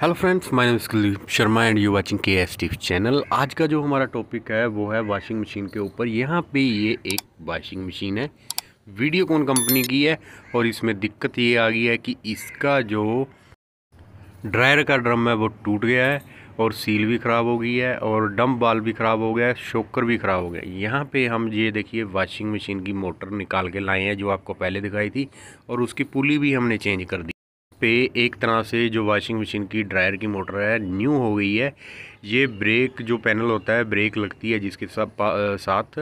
hello friends my name is Kuldeep Sharma and you watching K S T channel आज का जो हमारा टॉपिक है वो है वाशिंग मशीन के ऊपर यहाँ पे ये एक वाशिंग मशीन है वीडियोकॉन कंपनी की है और इसमें दिक्कत ये आ गई है कि इसका जो ड्रायर का ड्रम है वो टूट गया है और सील भी ख़राब हो गई है और डम्प बाल भी ख़राब हो गया है शोकर भी ख़राब हो गया यहाँ पे हम ये देखिए वाशिंग मशीन की मोटर निकाल के लाए हैं जो आपको पहले दिखाई थी और उसकी पुली भी हमने चेंज कर दी पे एक तरह से जो वॉशिंग मशीन की ड्रायर की मोटर है न्यू हो गई है ये ब्रेक जो पैनल होता है ब्रेक लगती है जिसके साथ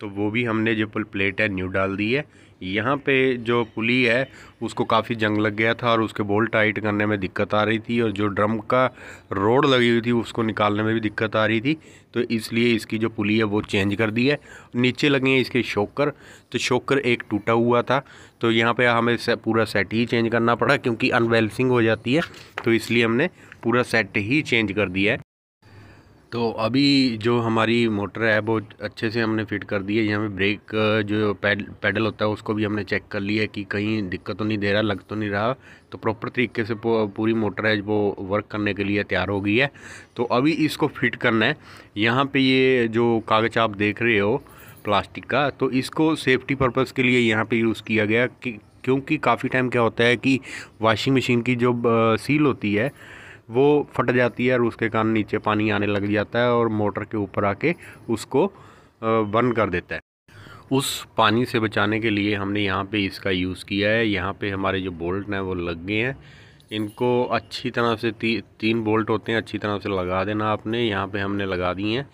तो वो भी हमने जो पुल प्लेट है न्यू डाल दी है यहाँ पे जो पुली है उसको काफ़ी जंग लग गया था और उसके बोल्ट टाइट करने में दिक्कत आ रही थी और जो ड्रम का रोड लगी हुई थी उसको निकालने में भी दिक्कत आ रही थी तो इसलिए इसकी जो पुली है वो चेंज कर दी है नीचे लगे हैं इसके शोकर तो शोकर एक टूटा हुआ था तो यहाँ पे हमें से, पूरा सेट ही चेंज करना पड़ा क्योंकि अनबैलेंसिंग हो जाती है तो इसलिए हमने पूरा सेट ही चेंज कर दिया है तो अभी जो हमारी मोटर है वो अच्छे से हमने फिट कर दी है यहाँ पे ब्रेक जो पैड पैडल होता है उसको भी हमने चेक कर लिया है कि कहीं दिक्कत तो नहीं दे रहा लग तो नहीं रहा तो प्रॉपर तरीके से पूरी मोटर है वो वर्क करने के लिए तैयार हो गई है तो अभी इसको फिट करना है यहाँ पे ये जो कागज़ आप देख रहे हो प्लास्टिक का तो इसको सेफ्टी पर्पज़ के लिए यहाँ पर यूज़ किया गया कि क्योंकि काफ़ी टाइम क्या होता है कि वॉशिंग मशीन की जो सील होती है वो फट जाती है और उसके कारण नीचे पानी आने लग जाता है और मोटर के ऊपर आके उसको बंद कर देता है उस पानी से बचाने के लिए हमने यहाँ पे इसका यूज़ किया है यहाँ पे हमारे जो बोल्ट हैं वो लग गए हैं इनको अच्छी तरह से ती, तीन बोल्ट होते हैं अच्छी तरह से लगा देना आपने यहाँ पे हमने लगा दिए हैं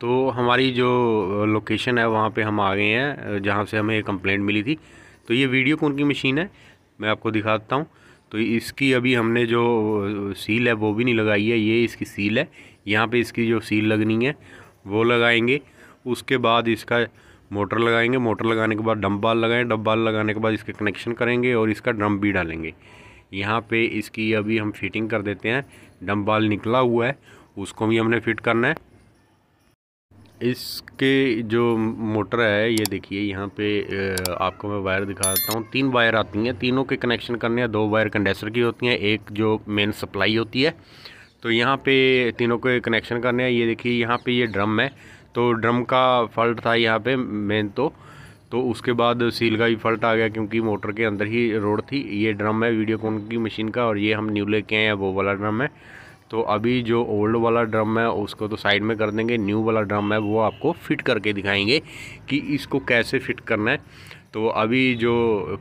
तो हमारी जो लोकेशन है वहाँ पे हम आ गए हैं जहाँ से हमें कंप्लेंट मिली थी तो ये वीडियो कौन की मशीन है मैं आपको दिखाता हूँ तो इसकी अभी हमने जो सील है वो भी नहीं लगाई है ये इसकी सील है यहाँ पे इसकी जो सील लगनी है वो लगाएंगे उसके बाद इसका मोटर लगाएंगे मोटर लगाने के बाद डम्बाल लगाएँ लगाएं बाल लगाने के बाद इसके कनेक्शन करेंगे और इसका ड्रम भी डालेंगे यहाँ पे इसकी अभी हम फिटिंग कर देते हैं डम्बाल बाल निकला हुआ है उसको भी हमने फिट करना है इसके जो मोटर है ये देखिए यहाँ पे आपको मैं वायर दिखाता हूँ तीन वायर आती हैं तीनों के कनेक्शन करने हैं दो वायर कंडेंसर की होती हैं एक जो मेन सप्लाई होती है तो यहाँ पे तीनों के कनेक्शन करने हैं ये देखिए यहाँ पे ये ड्रम है तो ड्रम का फॉल्ट था यहाँ पे मेन तो तो उसके बाद सील का भी फॉल्ट आ गया क्योंकि मोटर के अंदर ही रोड थी ये ड्रम है वीडियोकॉन की मशीन का और ये हम न्यू लेके आए हैं वो वाला ड्रम है तो अभी जो ओल्ड वाला ड्रम है उसको तो साइड में कर देंगे न्यू वाला ड्रम है वो आपको फिट करके दिखाएंगे कि इसको कैसे फिट करना है तो अभी जो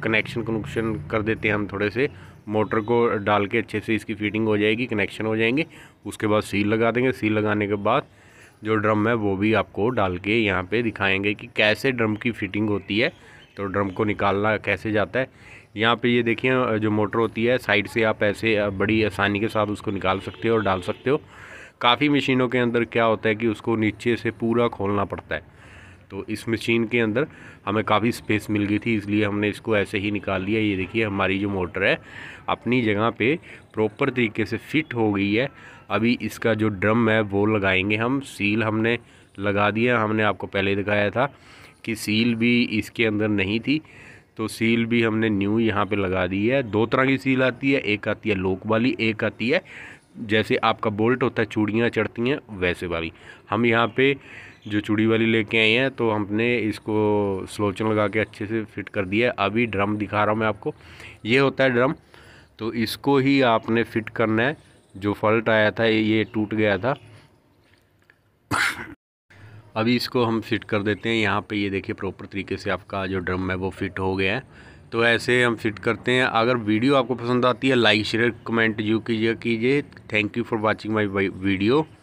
कनेक्शन कनेक्शन कर देते हैं हम थोड़े से मोटर को डाल के अच्छे से इसकी फिटिंग हो जाएगी कनेक्शन हो जाएंगे उसके बाद सील लगा देंगे सील लगाने के बाद जो ड्रम है वो भी आपको डाल के यहाँ पर दिखाएँगे कि कैसे ड्रम की फिटिंग होती है तो ड्रम को निकालना कैसे जाता है यहाँ पे ये देखिए जो मोटर होती है साइड से आप ऐसे बड़ी आसानी के साथ उसको निकाल सकते हो और डाल सकते हो काफ़ी मशीनों के अंदर क्या होता है कि उसको नीचे से पूरा खोलना पड़ता है तो इस मशीन के अंदर हमें काफ़ी स्पेस मिल गई थी इसलिए हमने इसको ऐसे ही निकाल लिया ये देखिए हमारी जो मोटर है अपनी जगह पे प्रॉपर तरीके से फिट हो गई है अभी इसका जो ड्रम है वो लगाएंगे हम सील हमने लगा दिया हमने आपको पहले दिखाया था कि सील भी इसके अंदर नहीं थी तो सील भी हमने न्यू यहाँ पे लगा दी है दो तरह की सील आती है एक आती है लोक वाली एक आती है जैसे आपका बोल्ट होता है चूड़ियाँ चढ़ती हैं वैसे वाली हम यहाँ पे जो चूड़ी वाली लेके आए हैं तो हमने इसको स्लोचन लगा के अच्छे से फिट कर दिया है अभी ड्रम दिखा रहा हूँ मैं आपको ये होता है ड्रम तो इसको ही आपने फिट करना है जो फॉल्ट आया था ये टूट गया था अभी इसको हम फिट कर देते हैं यहाँ पे ये देखिए प्रॉपर तरीके से आपका जो ड्रम है वो फिट हो गया है तो ऐसे हम फिट करते हैं अगर वीडियो आपको पसंद आती है लाइक शेयर कमेंट जू कीजिए कीजिए thank you for watching my video